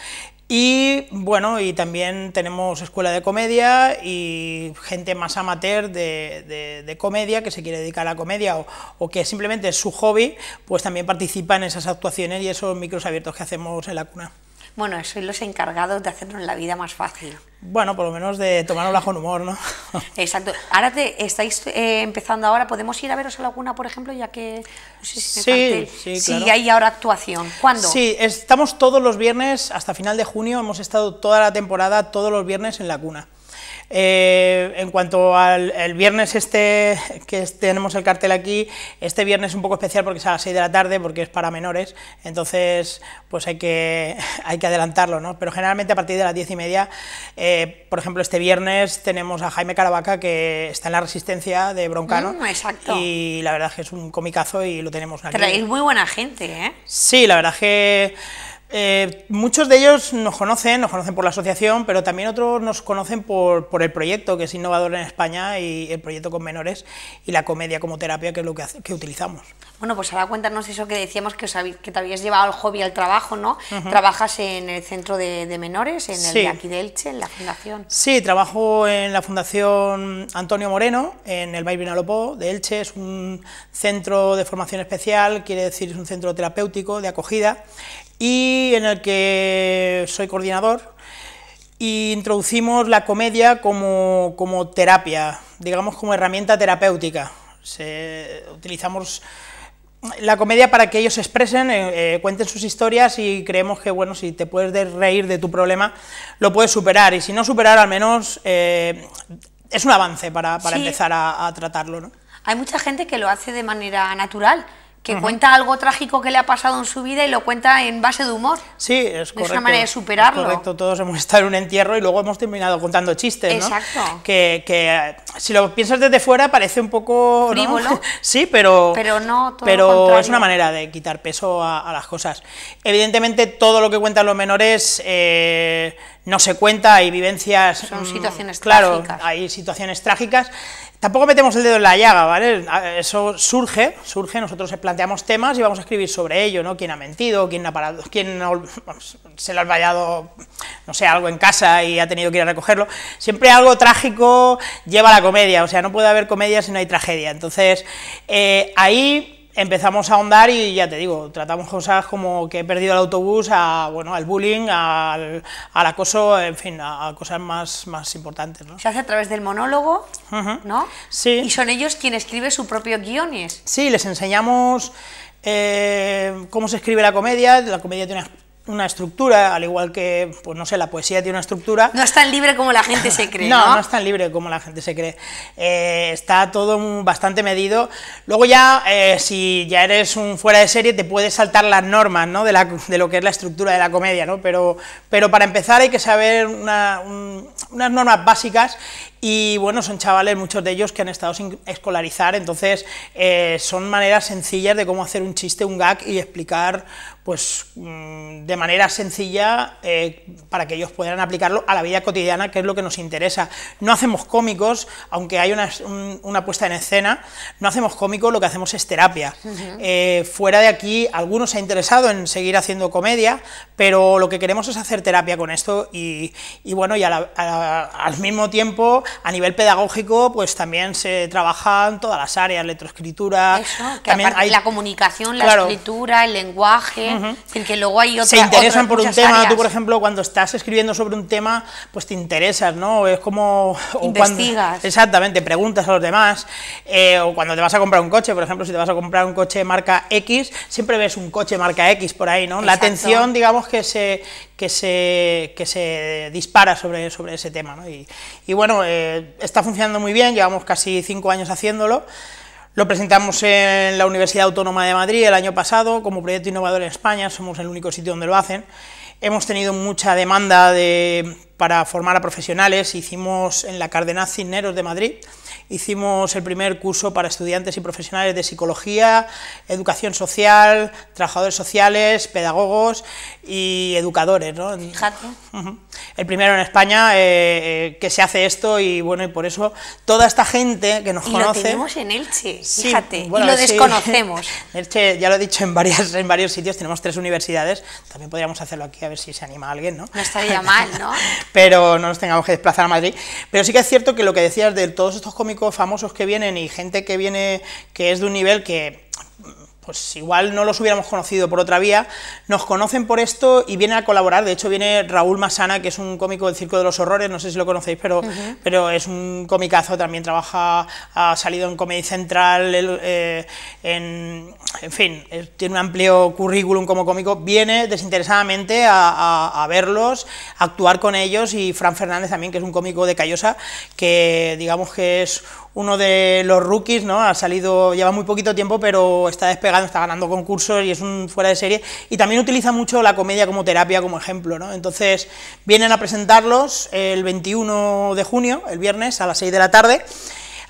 Y bueno, y también tenemos escuela de comedia y gente más amateur de, comedia que se quiere dedicar a la comedia o, o, que simplemente es su hobby, pues también participa en esas actuaciones y esos micros abiertos que hacemos en la cuna bueno, sois los encargados de hacernos la vida más fácil. Bueno, por lo menos de la con humor, ¿no? Exacto. Ahora te estáis eh, empezando ahora, ¿podemos ir a veros a cuna, por ejemplo, ya que no sé si sí, sí, sí, hay ahora actuación. ¿Cuándo? Sí, estamos todos los viernes hasta final de junio, hemos estado toda la temporada todos los viernes en la cuna. Eh, en cuanto al viernes este que tenemos el cartel aquí, este viernes es un poco especial porque es a las 6 de la tarde, porque es para menores, entonces pues hay que, hay que adelantarlo, ¿no? Pero generalmente a partir de las 10 y media, eh, por ejemplo, este viernes tenemos a Jaime Caravaca que está en la resistencia de Broncano. Mm, y la verdad es que es un comicazo y lo tenemos aquí. es muy buena gente, ¿eh? Sí, la verdad que eh, muchos de ellos nos conocen, nos conocen por la asociación, pero también otros nos conocen por, el proyecto, que es innovador en España, y el proyecto con menores, y la comedia como terapia, que es lo que, utilizamos. Bueno, pues ahora cuéntanos eso que decíamos, que, que te habías llevado el hobby al trabajo, ¿no? Trabajas en el centro de, menores, en el de aquí de Elche, en la fundación. Sí, trabajo en la fundación Antonio Moreno, en el Bairro Vinalopó de Elche, es un centro de formación especial, quiere decir, es un centro terapéutico de acogida, y en el que soy coordinador, y introducimos la comedia como, como terapia, digamos como herramienta terapéutica. utilizamos la comedia para que ellos expresen, eh, eh, cuenten sus historias y creemos que, bueno, si te puedes reír de tu problema, lo puedes superar, y si no superar, al menos eh, es un avance para, para empezar a, a tratarlo, ¿no? Hay mucha gente que lo hace de manera natural, que cuenta algo trágico que le ha pasado en su vida y lo cuenta en base de humor. Sí, es correcto. Es una manera de superarlo. correcto, todos hemos estado en un entierro y luego hemos terminado contando chistes, Exacto. Que, que eh, si lo piensas desde fuera parece un poco... Frívolo. ¿no? sí, pero... Pero no, todo Pero es una manera de quitar peso a, las cosas. Evidentemente todo lo que cuentan los menores... Eh, no se cuenta, hay vivencias... Son mm, situaciones trágicas. Claro, hay situaciones trágicas Tampoco metemos el dedo en la llaga, ¿vale? Eso surge, surge, nosotros planteamos temas y vamos a escribir sobre ello, ¿no? ¿Quién ha mentido? ¿Quién ha parado? ¿Quién se le ha vallado, no sé, algo en casa y ha tenido que ir a recogerlo? Siempre algo trágico lleva a la comedia, o sea, no puede haber comedia si no hay tragedia. Entonces, eh, ahí empezamos a ahondar y ya te digo, tratamos cosas como que he perdido el autobús, a, bueno, al bullying, al, acoso, en fin, a, cosas más, más importantes. Se hace a través del monólogo, ¿no? Sí. Y son ellos quienes escriben su propio guiones. Sí, les enseñamos eh, cómo se escribe la comedia, la comedia tiene una estructura, al igual que, pues no sé, la poesía tiene una estructura. No es tan libre como la gente se cree. no, no, es tan libre como la gente se cree. Eh, está todo bastante medido. Luego ya, eh, si ya eres un fuera de serie, te puedes saltar las normas ¿no? de, la, de, lo que es la estructura de la comedia, ¿no? pero, pero para empezar hay que saber unas normas básicas y bueno, son chavales, muchos de ellos que han estado sin escolarizar, entonces eh, son maneras sencillas de cómo hacer un chiste, un gag y explicar pues mm, de manera sencilla eh, para que ellos puedan aplicarlo a la vida cotidiana, que es lo que nos interesa. No hacemos cómicos, aunque hay una, puesta en escena, no hacemos cómicos, lo que hacemos es terapia. Eh, fuera de aquí, algunos se ha interesado en seguir haciendo comedia, pero lo que queremos es hacer terapia con esto y, bueno, y al mismo tiempo a nivel pedagógico, pues también se trabajan todas las áreas, letroescritura. Eso, también la comunicación, la escritura, el lenguaje, que luego hay Se interesan por un tema, tú por ejemplo, cuando estás escribiendo sobre un tema, pues te interesas, ¿no? Es como... Investigas. exactamente, preguntas a los demás, eh, o cuando te vas a comprar un coche, por ejemplo, si te vas a comprar un coche marca X, siempre ves un coche marca X por ahí, ¿no? La atención, digamos, que se, que se, que se dispara sobre, sobre ese tema. ¿no? Y, y, bueno, eh, está funcionando muy bien, llevamos casi cinco años haciéndolo. Lo presentamos en la Universidad Autónoma de Madrid el año pasado como proyecto innovador en España, somos el único sitio donde lo hacen. Hemos tenido mucha demanda de, para formar a profesionales. Hicimos en la Cardenaz Cisneros de Madrid, hicimos el primer curso para estudiantes y profesionales de psicología, educación social, trabajadores sociales, pedagogos y educadores. ¿no? Fíjate. El primero en España eh, eh, que se hace esto y bueno, y por eso toda esta gente que nos y lo tenemos en Elche, fíjate, y lo desconocemos. Elche, ya lo he dicho en, varias, en varios sitios, tenemos tres universidades, también podríamos hacerlo aquí a ver si se anima alguien, ¿no? No estaría mal, ¿no? pero no nos tengamos que desplazar a Madrid. Pero sí que es cierto que lo que decías de todos estos cómicos famosos que vienen y gente que viene que es de un nivel que pues igual no los hubiéramos conocido por otra vía, nos conocen por esto y vienen a colaborar, de hecho viene Raúl Masana, que es un cómico del Circo de los Horrores, no sé si lo conocéis, pero, pero es un comicazo, también trabaja, ha salido en Comedy Central, eh, en, en, fin, eh, tiene un amplio currículum como cómico, viene desinteresadamente a, a, verlos, a actuar con ellos y Fran Fernández también, que es un cómico de Callosa, que digamos que es uno de los rookies, ¿no? Ha salido, lleva muy poquito tiempo, pero está despegando, está ganando concursos y es un fuera de serie. Y también utiliza mucho la comedia como terapia, como ejemplo, ¿no? Entonces, vienen a presentarlos el 21 de junio, el viernes, a las 6 de la tarde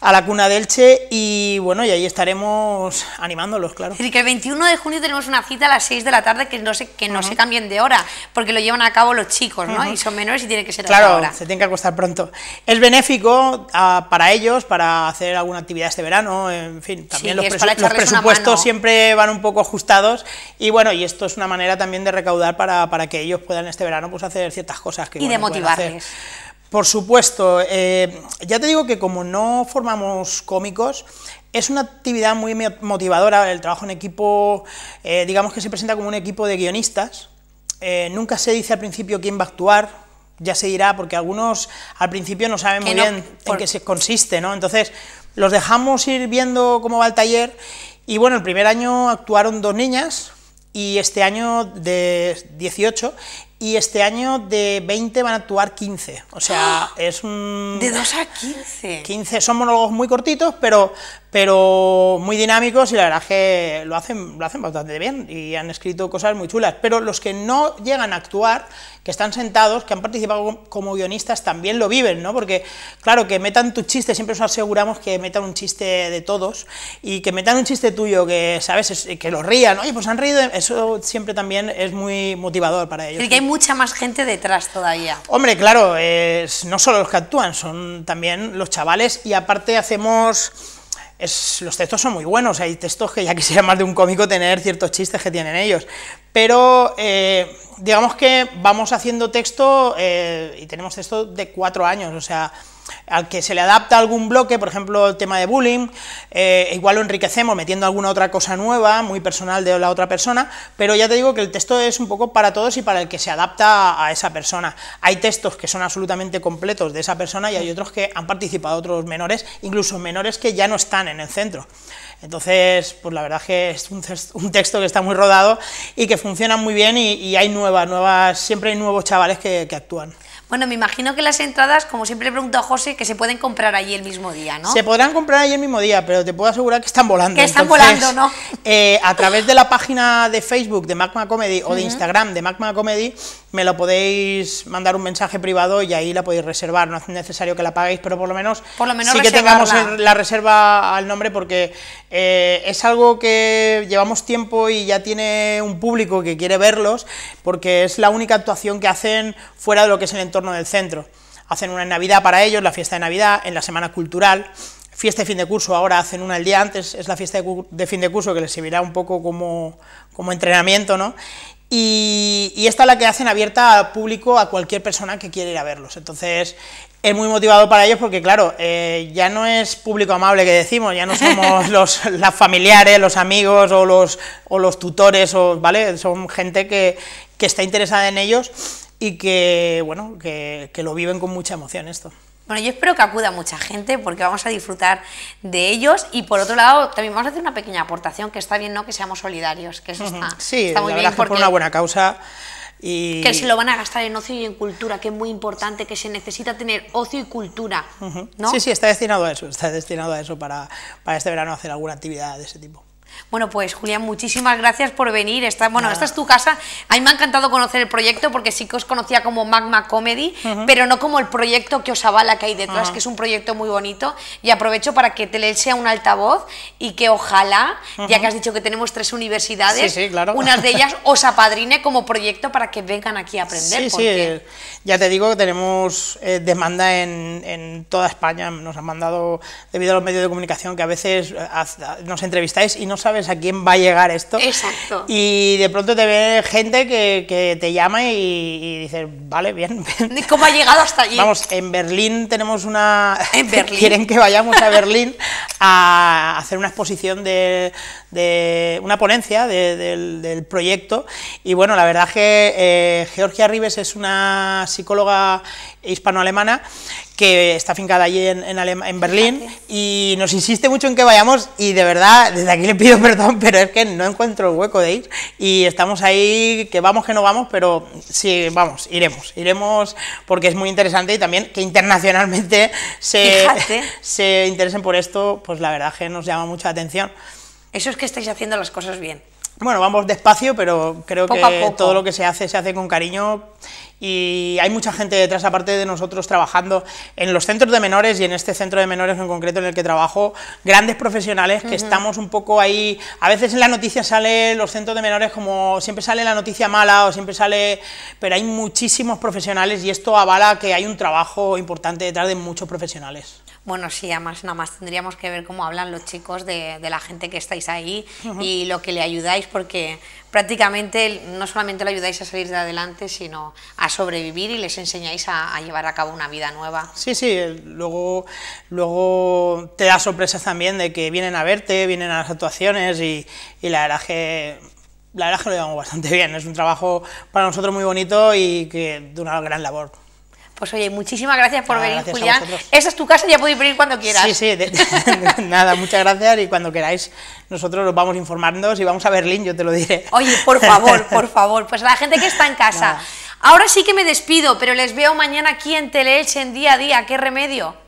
a la cuna del y bueno, y ahí estaremos animándolos, claro. Es decir, que el 21 de junio tenemos una cita a las 6 de la tarde que no se, que no se cambien de hora, porque lo llevan a cabo los chicos, ¿no? Y son menores y tiene que ser claro, a hora. se tienen que acostar pronto. Es benéfico ah, para ellos, para hacer alguna actividad este verano, en fin, también los, los, presupuestos siempre van un poco ajustados y bueno, y esto es una manera también de recaudar para, que ellos puedan este verano pues hacer ciertas cosas que... Y de motivarles. Por supuesto, eh, ya te digo que como no formamos cómicos, es una actividad muy motivadora, el trabajo en equipo, eh, digamos que se presenta como un equipo de guionistas, eh, nunca se dice al principio quién va a actuar, ya se dirá, porque algunos al principio no saben muy bien en qué se consiste, ¿no? Entonces, los dejamos ir viendo cómo va el taller, y bueno, el primer año actuaron dos niñas, y este año de 18 y este año de 20 van a actuar 15. O sea, ¡Ah! es un... De 2 a 15. 15, son monólogos muy cortitos, pero, pero muy dinámicos y la verdad es que lo hacen, lo hacen bastante bien y han escrito cosas muy chulas, pero los que no llegan a actuar, que están sentados, que han participado como guionistas, también lo viven, ¿no? Porque, claro, que metan tu chiste, siempre nos aseguramos que metan un chiste de todos y que metan un chiste tuyo, que, ¿sabes? que lo rían, oye, pues han reído, eso siempre también es muy motivador para ellos. y que hay mucha más gente detrás todavía. Hombre, claro, es, no solo los que actúan, son también los chavales y aparte hacemos es, los textos son muy buenos, hay textos que ya quisiera más de un cómico tener ciertos chistes que tienen ellos, pero eh, digamos que vamos haciendo texto eh, y tenemos texto de cuatro años, o sea, al que se le adapta algún bloque, por ejemplo, el tema de bullying, eh, igual lo enriquecemos metiendo alguna otra cosa nueva, muy personal de la otra persona, pero ya te digo que el texto es un poco para todos y para el que se adapta a esa persona. Hay textos que son absolutamente completos de esa persona y hay otros que han participado otros menores, incluso menores que ya no están en el centro. Entonces, pues la verdad es que es un, texto que está muy rodado y que funciona muy bien y, hay nuevas, nuevas, siempre hay nuevos chavales que actúan. Bueno, me imagino que las entradas, como siempre le pregunto a José, que se pueden comprar allí el mismo día, ¿no? Se podrán comprar allí el mismo día, pero te puedo asegurar que están volando. Que están volando, ¿no? Eh, a través de la página de Facebook de Magma Comedy o de Instagram de Magma Comedy me lo podéis mandar un mensaje privado y ahí la podéis reservar. No es necesario que la paguéis, pero por lo menos, sí que tengamos la reserva al nombre porque eh, es algo que llevamos tiempo y ya tiene un público que quiere verlos porque es la única actuación que hacen fuera de lo que es el entorno del centro. Hacen una en Navidad para ellos, la fiesta de Navidad, en la semana cultural, fiesta de fin de curso, ahora hacen una el día antes, es la fiesta de, fin de curso que les servirá un poco como, entrenamiento, ¿no? Y, esta es la que hacen abierta al público, a cualquier persona que quiera ir a verlos. Entonces, es muy motivado para ellos porque, claro, eh, ya no es público amable que decimos, ya no somos los familiares, los amigos o los, o los tutores, o, ¿vale? Son gente que, está interesada en ellos y que, bueno, que lo viven con mucha emoción esto. Bueno, yo espero que acuda mucha gente porque vamos a disfrutar de ellos y por otro lado también vamos a hacer una pequeña aportación que está bien, ¿no? Que seamos solidarios, que eso está, muy bien. Porque por una buena causa. Y... Que se lo van a gastar en ocio y en cultura, que es muy importante, que se necesita tener ocio y cultura. ¿no? Sí, sí, está destinado a eso, está destinado a eso para, para este verano hacer alguna actividad de ese tipo. Bueno, pues Julián, muchísimas gracias por venir. Esta, bueno, esta es tu casa. A mí me ha encantado conocer el proyecto porque sí que os conocía como Magma Comedy, pero no como el proyecto que os avala que hay detrás, ah. que es un proyecto muy bonito. Y aprovecho para que Telel sea un altavoz y que ojalá, ya que has dicho que tenemos tres universidades, una unas de ellas os apadrine como proyecto para que vengan aquí a aprender. Sí, porque... sí. Eh, ya te digo que tenemos eh, demanda en, en, toda España. Nos han mandado, debido a los medios de comunicación, que a veces eh, nos entrevistáis y nos sabes a quién va a llegar esto. Exacto. Y de pronto te ve gente que, te llama y, y, dices, vale, bien. ¿Y ¿Cómo ha llegado hasta allí? Vamos, en Berlín tenemos una... En Berlín. Quieren que vayamos a Berlín a hacer una exposición de, de una ponencia del, proyecto y bueno, la verdad que eh, Georgia Rives es una psicóloga hispano-alemana que está afincada allí en, en, Berlín y nos insiste mucho en que vayamos y de verdad, desde aquí le pido perdón, pero es que no encuentro el hueco de ir y estamos ahí, que vamos, que no vamos, pero sí, vamos, iremos, iremos porque es muy interesante y también que internacionalmente se, se interesen por esto, pues la verdad que nos llama mucha atención. Eso es que estáis haciendo las cosas bien. Bueno, vamos despacio, pero creo que todo lo que se hace se hace con cariño y hay mucha gente detrás, aparte de nosotros, trabajando en los centros de menores y en este centro de menores en concreto en el que trabajo, grandes profesionales que estamos un poco ahí. A veces en la noticia sale los centros de menores como siempre sale la noticia mala o siempre sale. Pero hay muchísimos profesionales y esto avala que hay un trabajo importante detrás de muchos profesionales bueno, sí, además nada más tendríamos que ver cómo hablan los chicos de, la gente que estáis ahí y lo que le ayudáis, porque prácticamente no solamente le ayudáis a salir de adelante, sino a sobrevivir y les enseñáis a, llevar a cabo una vida nueva. Sí, sí, luego, luego te da sorpresa también de que vienen a verte, vienen a las actuaciones y, la verdad que la verdad es que lo llevamos bastante bien. Es un trabajo para nosotros muy bonito y que de una gran labor. Pues oye, muchísimas gracias por ah, venir, Julián. Esa es tu casa, ya podéis venir cuando quieras. Sí, sí, nada, muchas gracias y cuando queráis nosotros os vamos informando, si vamos a Berlín yo te lo diré. Oye, por favor, por favor, pues a la gente que está en casa. Ahora sí que me despido, pero les veo mañana aquí en Teleelche en día a día, qué remedio.